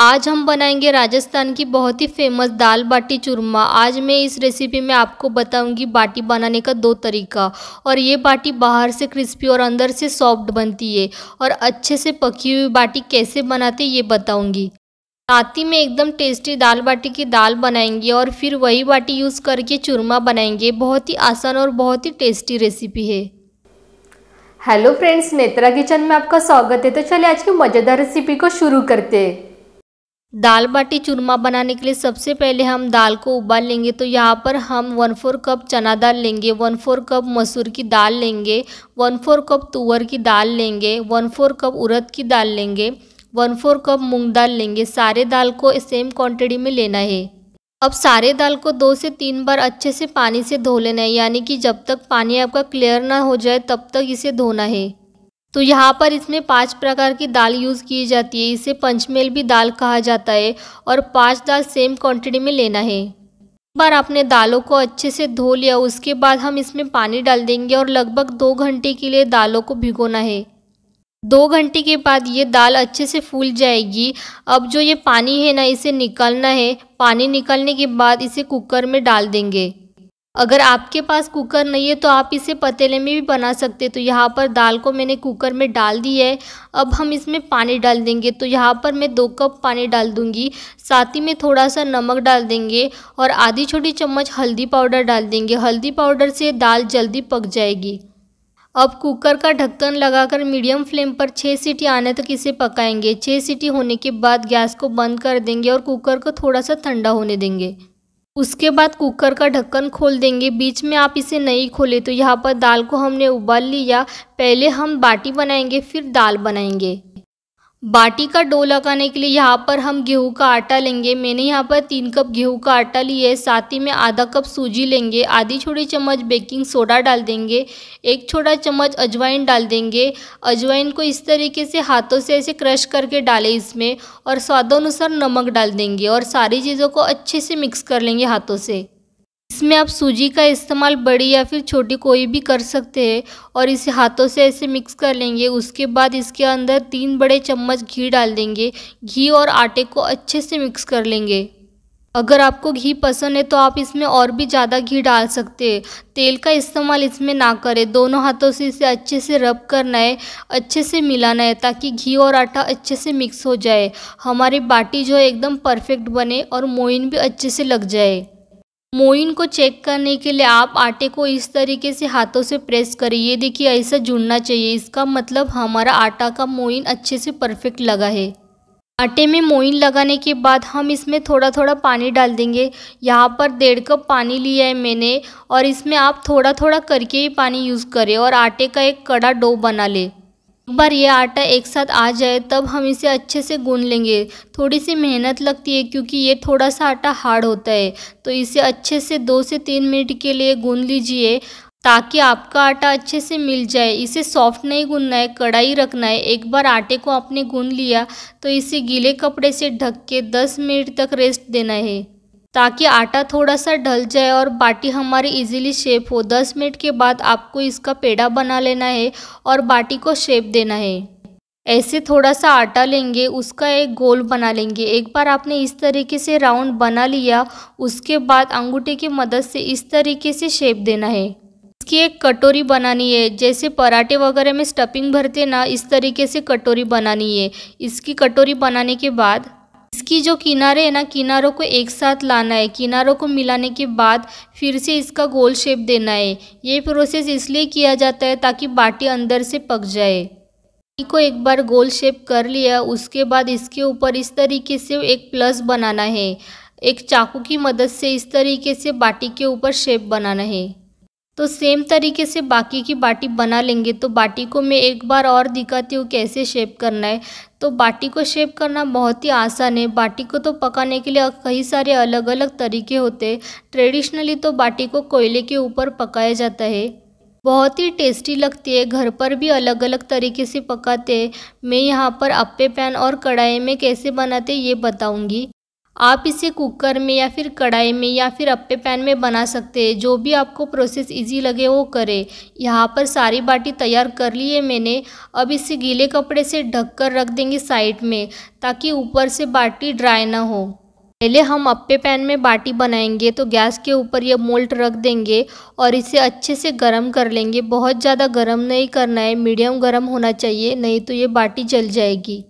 आज हम बनाएंगे राजस्थान की बहुत ही फेमस दाल बाटी चूरमा आज मैं इस रेसिपी में आपको बताऊंगी बाटी बनाने का दो तरीका और ये बाटी बाहर से क्रिस्पी और अंदर से सॉफ्ट बनती है और अच्छे से पकी हुई बाटी कैसे बनाते ये बताऊंगी राती में एकदम टेस्टी दाल बाटी की दाल बनाएंगे और फिर वही बाटी यूज़ करके चूरमा बनाएंगे बहुत ही आसान और बहुत ही टेस्टी रेसिपी है हेलो फ्रेंड्स नेत्रा किचन में आपका स्वागत है तो चलिए आज की मज़ेदार रेसिपी को शुरू करते हैं दाल बाटी चूरमा बनाने के लिए सबसे पहले हम दाल को उबाल लेंगे तो यहाँ पर हम वन फोर कप चना दाल लेंगे वन फोर कप मसूर की दाल लेंगे वन फोर कप तुअर की दाल लेंगे वन फोर कप उड़द की दाल लेंगे वन फोर कप मूंग दाल लेंगे सारे दाल को सेम क्वांटिटी में लेना है अब सारे दाल को दो से तीन बार अच्छे से पानी से धो लेना है यानी कि जब तक पानी आपका क्लियर ना हो जाए तब तक इसे धोना है तो यहाँ पर इसमें पांच प्रकार की दाल यूज़ की जाती है इसे पंचमेल भी दाल कहा जाता है और पांच दाल सेम क्वांटिटी में लेना है एक बार आपने दालों को अच्छे से धो लिया उसके बाद हम इसमें पानी डाल देंगे और लगभग दो घंटे के लिए दालों को भिगोना है दो घंटे के बाद ये दाल अच्छे से फूल जाएगी अब जो ये पानी है ना इसे निकालना है पानी निकालने के बाद इसे कुकर में डाल देंगे अगर आपके पास कुकर नहीं है तो आप इसे पतीले में भी बना सकते तो यहाँ पर दाल को मैंने कुकर में डाल दी है अब हम इसमें पानी डाल देंगे तो यहाँ पर मैं दो कप पानी डाल दूँगी साथ ही में थोड़ा सा नमक डाल देंगे और आधी छोटी चम्मच हल्दी पाउडर डाल देंगे हल्दी पाउडर से दाल जल्दी पक जाएगी अब कुकर का ढक्कन लगाकर मीडियम फ्लेम पर छः सीटी आने तक इसे पकाएंगे छः सीटी होने के बाद गैस को बंद कर देंगे और कुकर को थोड़ा सा ठंडा होने देंगे उसके बाद कुकर का ढक्कन खोल देंगे बीच में आप इसे नहीं खोले तो यहाँ पर दाल को हमने उबाल लिया पहले हम बाटी बनाएंगे फिर दाल बनाएंगे बाटी का डो लगाने के लिए यहाँ पर हम गेहूं का आटा लेंगे मैंने यहाँ पर तीन कप गेहूं का आटा लिया है साथ ही में आधा कप सूजी लेंगे आधी छोटी चम्मच बेकिंग सोडा डाल देंगे एक छोटा चम्मच अजवाइन डाल देंगे अजवाइन को इस तरीके से हाथों से ऐसे क्रश करके डालें इसमें और स्वादानुसार नमक डाल देंगे और सारी चीज़ों को अच्छे से मिक्स कर लेंगे हाथों से इसमें आप सूजी का इस्तेमाल बड़ी या फिर छोटी कोई भी कर सकते हैं और इसे हाथों से ऐसे मिक्स कर लेंगे उसके बाद इसके अंदर तीन बड़े चम्मच घी डाल देंगे घी और आटे को अच्छे से मिक्स कर लेंगे अगर आपको घी पसंद है तो आप इसमें और भी ज़्यादा घी डाल सकते हैं तेल का इस्तेमाल इसमें ना करें दोनों हाथों से इसे अच्छे से रब करना है अच्छे से मिलाना है ताकि घी और आटा अच्छे से मिक्स हो जाए हमारी बाटी जो है एकदम परफेक्ट बने और मोइन भी अच्छे से लग जाए मोइन को चेक करने के लिए आप आटे को इस तरीके से हाथों से प्रेस करें ये देखिए ऐसा जुड़ना चाहिए इसका मतलब हमारा आटा का मोइन अच्छे से परफेक्ट लगा है आटे में मोइन लगाने के बाद हम इसमें थोड़ा थोड़ा पानी डाल देंगे यहाँ पर डेढ़ कप पानी लिया है मैंने और इसमें आप थोड़ा थोड़ा करके ही पानी यूज़ करें और आटे का एक कड़ा डो बना लें एक बार ये आटा एक साथ आ जाए तब हम इसे अच्छे से गून लेंगे थोड़ी सी मेहनत लगती है क्योंकि ये थोड़ा सा आटा हार्ड होता है तो इसे अच्छे से दो से तीन मिनट के लिए गून लीजिए ताकि आपका आटा अच्छे से मिल जाए इसे सॉफ्ट नहीं गूनना है कड़ाई रखना है एक बार आटे को आपने गून लिया तो इसे गीले कपड़े से ढक के दस मिनट तक रेस्ट देना है ताकि आटा थोड़ा सा ढल जाए और बाटी हमारी इजीली शेप हो दस मिनट के बाद आपको इसका पेड़ा बना लेना है और बाटी को शेप देना है ऐसे थोड़ा सा आटा लेंगे उसका एक गोल बना लेंगे एक बार आपने इस तरीके से राउंड बना लिया उसके बाद अंगूठे की मदद से इस तरीके से शेप देना है इसकी एक कटोरी बनानी है जैसे पराठे वगैरह में स्टफिंग भरते ना इस तरीके से कटोरी बनानी है इसकी कटोरी बनाने के बाद इसकी जो किनारे है ना किनारों को एक साथ लाना है किनारों को मिलाने के बाद फिर से इसका गोल शेप देना है ये प्रोसेस इसलिए किया जाता है ताकि बाटी अंदर से पक जाए को एक बार गोल शेप कर लिया उसके बाद इसके ऊपर इस तरीके से एक प्लस बनाना है एक चाकू की मदद से इस तरीके से बाटी के ऊपर शेप बनाना है तो सेम तरीके से बाकी की बाटी बना लेंगे तो बाटी को मैं एक बार और दिखाती हूँ कैसे शेप करना है तो बाटी को शेप करना बहुत ही आसान है बाटी को तो पकाने के लिए कई सारे अलग अलग तरीके होते हैं ट्रेडिशनली तो बाटी को कोयले के ऊपर पकाया जाता है बहुत ही टेस्टी लगती है घर पर भी अलग अलग तरीके से पकाते हैं मैं यहाँ पर अप्पे पैन और कढ़ाई में कैसे बनाते ये बताऊँगी आप इसे कुकर में या फिर कढ़ाई में या फिर अप्पे पैन में बना सकते हैं जो भी आपको प्रोसेस इजी लगे वो करें यहाँ पर सारी बाटी तैयार कर ली है मैंने अब इसे गीले कपड़े से ढक कर रख देंगे साइड में ताकि ऊपर से बाटी ड्राई ना हो पहले हम अप्पे पैन में बाटी बनाएंगे तो गैस के ऊपर ये मोल्ट रख देंगे और इसे अच्छे से गर्म कर लेंगे बहुत ज़्यादा गर्म नहीं करना है मीडियम गर्म होना चाहिए नहीं तो ये बाटी जल जाएगी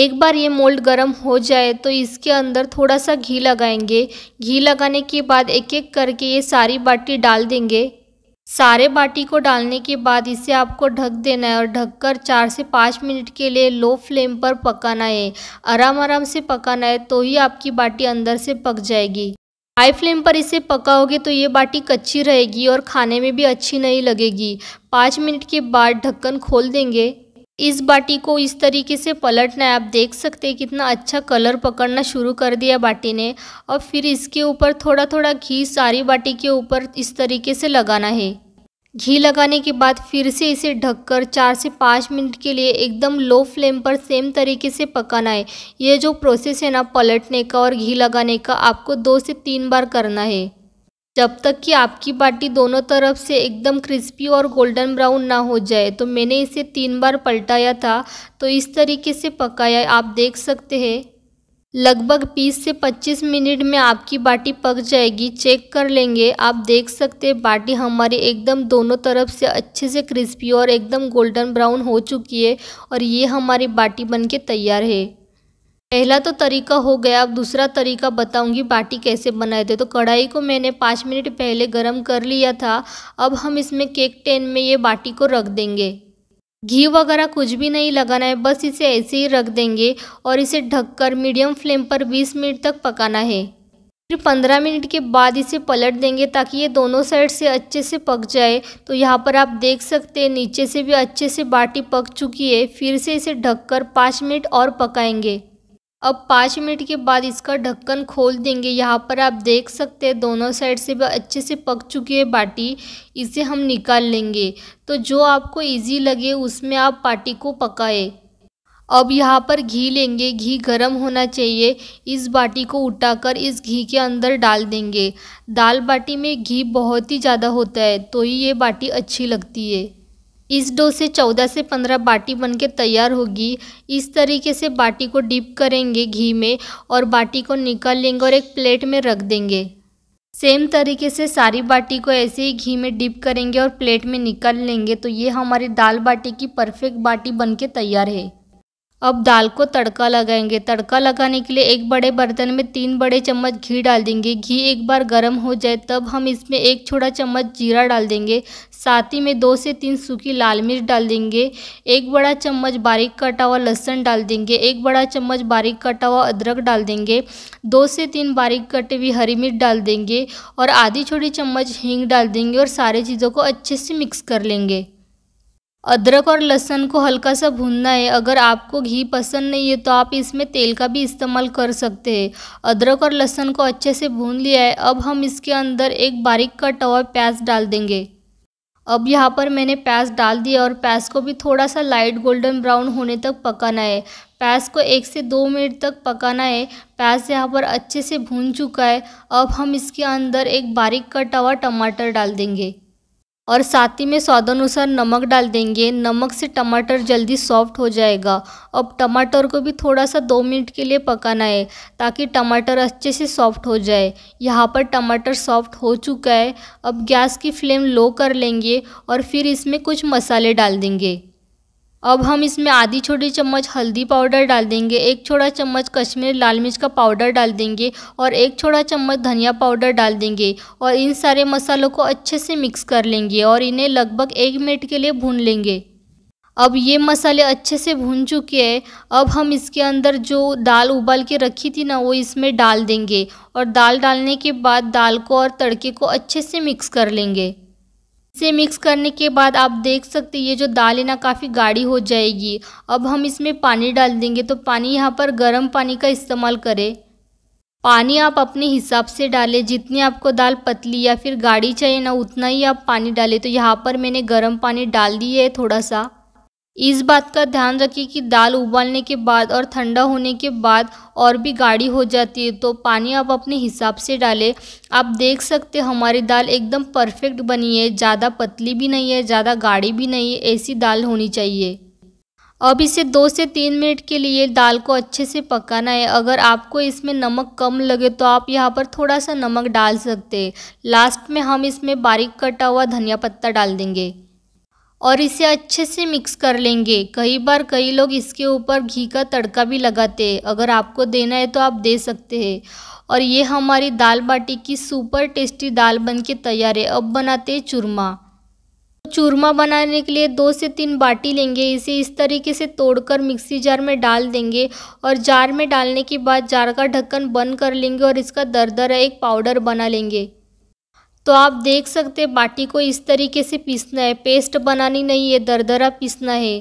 एक बार ये मोल्ड गर्म हो जाए तो इसके अंदर थोड़ा सा घी लगाएंगे घी लगाने के बाद एक एक करके ये सारी बाटी डाल देंगे सारे बाटी को डालने के बाद इसे आपको ढक देना है और ढककर चार से पाँच मिनट के लिए लो फ्लेम पर पकाना है आराम आराम से पकाना है तो ही आपकी बाटी अंदर से पक जाएगी हाई फ्लेम पर इसे पकाओगे तो ये बाटी कच्ची रहेगी और खाने में भी अच्छी नहीं लगेगी पाँच मिनट के बाद ढक्कन खोल देंगे इस बाटी को इस तरीके से पलटना है आप देख सकते हैं कितना अच्छा कलर पकड़ना शुरू कर दिया बाटी ने और फिर इसके ऊपर थोड़ा थोड़ा घी सारी बाटी के ऊपर इस तरीके से लगाना है घी लगाने के बाद फिर से इसे ढककर चार से पाँच मिनट के लिए एकदम लो फ्लेम पर सेम तरीके से पकाना है ये जो प्रोसेस है ना पलटने का और घी लगाने का आपको दो से तीन बार करना है जब तक कि आपकी बाटी दोनों तरफ से एकदम क्रिस्पी और गोल्डन ब्राउन ना हो जाए तो मैंने इसे तीन बार पलटाया था तो इस तरीके से पकाया आप देख सकते हैं लगभग 20 से 25 मिनट में आपकी बाटी पक जाएगी चेक कर लेंगे आप देख सकते हैं बाटी हमारी एकदम दोनों तरफ से अच्छे से क्रिस्पी और एकदम गोल्डन ब्राउन हो चुकी है और ये हमारी बाटी बन तैयार है पहला तो तरीका हो गया अब दूसरा तरीका बताऊंगी बाटी कैसे बनाए थे तो कढ़ाई को मैंने पाँच मिनट पहले गर्म कर लिया था अब हम इसमें केक टेन में ये बाटी को रख देंगे घी वगैरह कुछ भी नहीं लगाना है बस इसे ऐसे ही रख देंगे और इसे ढककर मीडियम फ्लेम पर 20 मिनट तक पकाना है फिर 15 मिनट के बाद इसे पलट देंगे ताकि ये दोनों साइड से अच्छे से पक जाए तो यहाँ पर आप देख सकते हैं नीचे से भी अच्छे से बाटी पक चुकी है फिर से इसे ढककर 5 मिनट और पकाएंगे अब पाँच मिनट के बाद इसका ढक्कन खोल देंगे यहाँ पर आप देख सकते हैं दोनों साइड से भी अच्छे से पक चुकी है बाटी इसे हम निकाल लेंगे तो जो आपको इजी लगे उसमें आप बाटी को पकाए अब यहाँ पर घी लेंगे घी गरम होना चाहिए इस बाटी को उठाकर इस घी के अंदर डाल देंगे दाल बाटी में घी बहुत ही ज़्यादा होता है तो ही ये बाटी अच्छी लगती है इस डो से चौदह से पंद्रह बाटी बन के तैयार होगी इस तरीके से बाटी को डिप करेंगे घी में और बाटी को निकाल लेंगे और एक प्लेट में रख देंगे सेम तरीके से सारी बाटी को ऐसे ही घी में डिप करेंगे और प्लेट में निकाल लेंगे तो ये हमारी दाल बाटी की परफेक्ट बाटी बनके तैयार है अब दाल को तड़का लगाएंगे तड़का लगाने के लिए एक बड़े बर्तन में तीन बड़े चम्मच घी डाल देंगे घी एक बार गर्म हो जाए तब हम इसमें एक छोटा चम्मच जीरा डाल देंगे साथ ही में दो से तीन सूखी लाल मिर्च डाल देंगे एक बड़ा चम्मच बारीक कटा हुआ लहसुन डाल देंगे एक बड़ा चम्मच बारीक कटा हुआ अदरक डाल देंगे दो से तीन बारीक कटी हुई हरी मिर्च डाल देंगे और आधी छोटी चम्मच हींग डाल देंगे और सारी चीज़ों को अच्छे से मिक्स कर लेंगे अदरक और लहसुन को हल्का सा भूनना है अगर आपको घी पसंद नहीं है तो आप इसमें तेल का भी इस्तेमाल कर सकते हैं अदरक और लहसुन को अच्छे से भून लिया है अब हम इसके अंदर एक बारीक कटा हुआ प्याज डाल देंगे अब यहाँ पर मैंने प्याज डाल दिया और प्याज को भी थोड़ा सा लाइट गोल्डन ब्राउन होने तक पकाना है प्याज को एक से दो मिनट तक पकाना है प्याज यहाँ पर अच्छे से भून चुका है अब हम इसके अंदर एक बारीक कटा हुआ टमाटर डाल देंगे और साथ ही में स्वादानुसार नमक डाल देंगे नमक से टमाटर जल्दी सॉफ्ट हो जाएगा अब टमाटर को भी थोड़ा सा दो मिनट के लिए पकाना है ताकि टमाटर अच्छे से सॉफ्ट हो जाए यहाँ पर टमाटर सॉफ्ट हो चुका है अब गैस की फ्लेम लो कर लेंगे और फिर इसमें कुछ मसाले डाल देंगे अब हम इसमें आधी छोटी चम्मच हल्दी पाउडर डाल देंगे एक छोटा चम्मच कश्मीरी लाल मिर्च का पाउडर डाल देंगे और एक छोटा चम्मच धनिया पाउडर डाल देंगे और इन सारे मसालों को अच्छे से मिक्स कर लेंगे और इन्हें लगभग एक मिनट के लिए भून लेंगे अब ये मसाले अच्छे से भून चुके हैं अब हम इसके अंदर जो दाल उबाल के रखी थी ना वो इसमें डाल देंगे और दाल डालने के बाद दाल को और तड़के को अच्छे से मिक्स कर लेंगे इसे मिक्स करने के बाद आप देख सकते हैं ये जो दाल है ना काफ़ी गाढ़ी हो जाएगी अब हम इसमें पानी डाल देंगे तो पानी यहाँ पर गर्म पानी का इस्तेमाल करें पानी आप अपने हिसाब से डालें जितनी आपको दाल पतली या फिर गाढ़ी चाहिए ना उतना ही आप पानी डालें तो यहाँ पर मैंने गर्म पानी डाल दिए है थोड़ा सा इस बात का ध्यान रखिए कि दाल उबालने के बाद और ठंडा होने के बाद और भी गाढ़ी हो जाती है तो पानी आप अपने हिसाब से डालें आप देख सकते हैं हमारी दाल एकदम परफेक्ट बनी है ज़्यादा पतली भी नहीं है ज़्यादा गाढ़ी भी नहीं है ऐसी दाल होनी चाहिए अब इसे दो से तीन मिनट के लिए दाल को अच्छे से पकाना है अगर आपको इसमें नमक कम लगे तो आप यहाँ पर थोड़ा सा नमक डाल सकते हैं लास्ट में हम इसमें बारीक कटा हुआ धनिया पत्ता डाल देंगे और इसे अच्छे से मिक्स कर लेंगे कई बार कई लोग इसके ऊपर घी का तड़का भी लगाते हैं अगर आपको देना है तो आप दे सकते हैं और ये हमारी दाल बाटी की सुपर टेस्टी दाल बन के तैयार है अब बनाते हैं चूरमा तो चूरमा बनाने के लिए दो से तीन बाटी लेंगे इसे इस तरीके से तोड़कर मिक्सी जार में डाल देंगे और जार में डालने के बाद जार का ढक्कन बंद कर लेंगे और इसका दर दर एक पाउडर बना लेंगे तो आप देख सकते हैं बाटी को इस तरीके से पीसना है पेस्ट बनानी नहीं है दरदरा पीसना है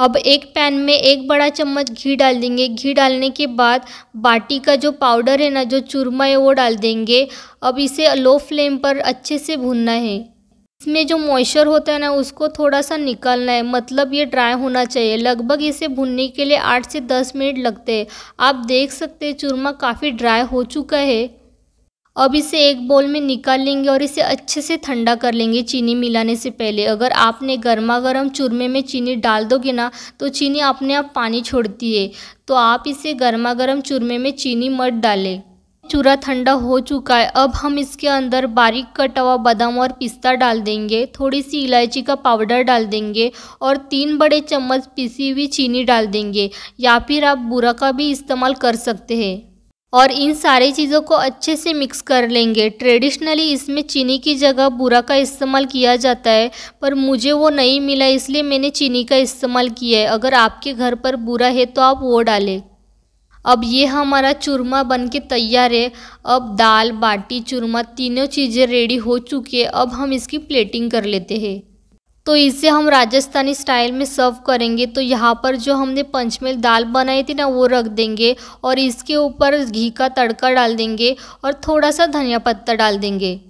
अब एक पैन में एक बड़ा चम्मच घी डाल देंगे घी डालने के बाद बाटी का जो पाउडर है ना जो चूरमा है वो डाल देंगे अब इसे लो फ्लेम पर अच्छे से भूनना है इसमें जो मॉइस्चर होता है ना उसको थोड़ा सा निकालना है मतलब ये ड्राई होना चाहिए लगभग इसे भुनने के लिए आठ से दस मिनट लगते हैं आप देख सकते हैं चूरमा काफ़ी ड्राई हो चुका है अब इसे एक बोल में निकाल लेंगे और इसे अच्छे से ठंडा कर लेंगे चीनी मिलाने से पहले अगर आपने गर्मा गर्म चूरमे में चीनी डाल दोगे ना तो चीनी अपने आप पानी छोड़ती है तो आप इसे गर्मा गर्म चूरमे में चीनी मत डालें चूरा ठंडा हो चुका है अब हम इसके अंदर बारीक कटा हुआ बादाम और पिस्ता डाल देंगे थोड़ी सी इलायची का पाउडर डाल देंगे और तीन बड़े चम्मच पिसी हुई चीनी डाल देंगे या फिर आप बुरा का भी इस्तेमाल कर सकते हैं और इन सारी चीज़ों को अच्छे से मिक्स कर लेंगे ट्रेडिशनली इसमें चीनी की जगह बूरा का इस्तेमाल किया जाता है पर मुझे वो नहीं मिला इसलिए मैंने चीनी का इस्तेमाल किया है अगर आपके घर पर बूरा है तो आप वो डालें अब ये हमारा चूरमा बन के तैयार है अब दाल बाटी चूरमा तीनों चीज़ें रेडी हो चुकी है अब हम इसकी प्लेटिंग कर लेते हैं तो इसे हम राजस्थानी स्टाइल में सर्व करेंगे तो यहाँ पर जो हमने पंचमेल दाल बनाई थी ना वो रख देंगे और इसके ऊपर घी का तड़का डाल देंगे और थोड़ा सा धनिया पत्ता डाल देंगे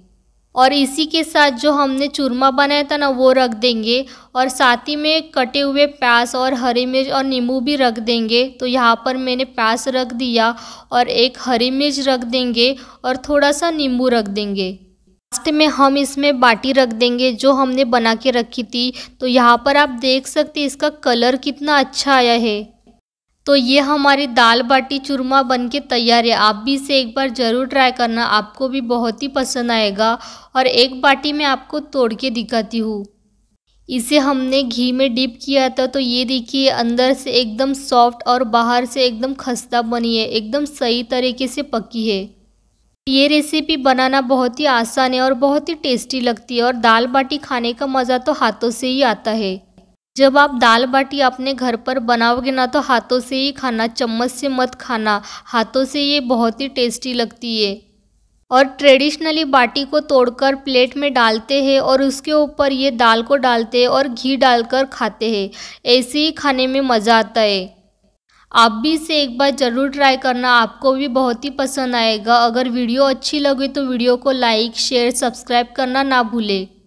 और इसी के साथ जो हमने चूरमा बनाया था ना वो रख देंगे और साथ ही में कटे हुए प्याज और हरी मिर्च और नींबू भी रख देंगे तो यहाँ पर मैंने प्याज रख दिया और एक हरी मिर्च रख देंगे और थोड़ा सा नींबू रख देंगे लास्ट में हम इसमें बाटी रख देंगे जो हमने बना के रखी थी तो यहाँ पर आप देख सकते इसका कलर कितना अच्छा आया है तो ये हमारी दाल बाटी चूरमा बन के तैयार है आप भी इसे एक बार ज़रूर ट्राई करना आपको भी बहुत ही पसंद आएगा और एक बाटी में आपको तोड़ के दिखाती हूँ इसे हमने घी में डिप किया था तो ये देखिए अंदर से एकदम सॉफ्ट और बाहर से एकदम खस्ता बनी है एकदम सही तरीके से पकी है ये रेसिपी बनाना बहुत ही आसान है और बहुत ही टेस्टी लगती है और दाल बाटी खाने का मज़ा तो हाथों से ही आता है जब आप दाल बाटी अपने घर पर बनाओगे ना तो हाथों से ही खाना चम्मच से मत खाना हाथों से ये बहुत ही टेस्टी लगती है और ट्रेडिशनली बाटी को तोड़कर प्लेट में डालते हैं और उसके ऊपर ये दाल को डालते हैं और घी डालकर खाते हैं ऐसे ही खाने में मज़ा आता है आप भी इसे एक बार ज़रूर ट्राई करना आपको भी बहुत ही पसंद आएगा अगर वीडियो अच्छी लगी तो वीडियो को लाइक शेयर सब्सक्राइब करना ना भूलें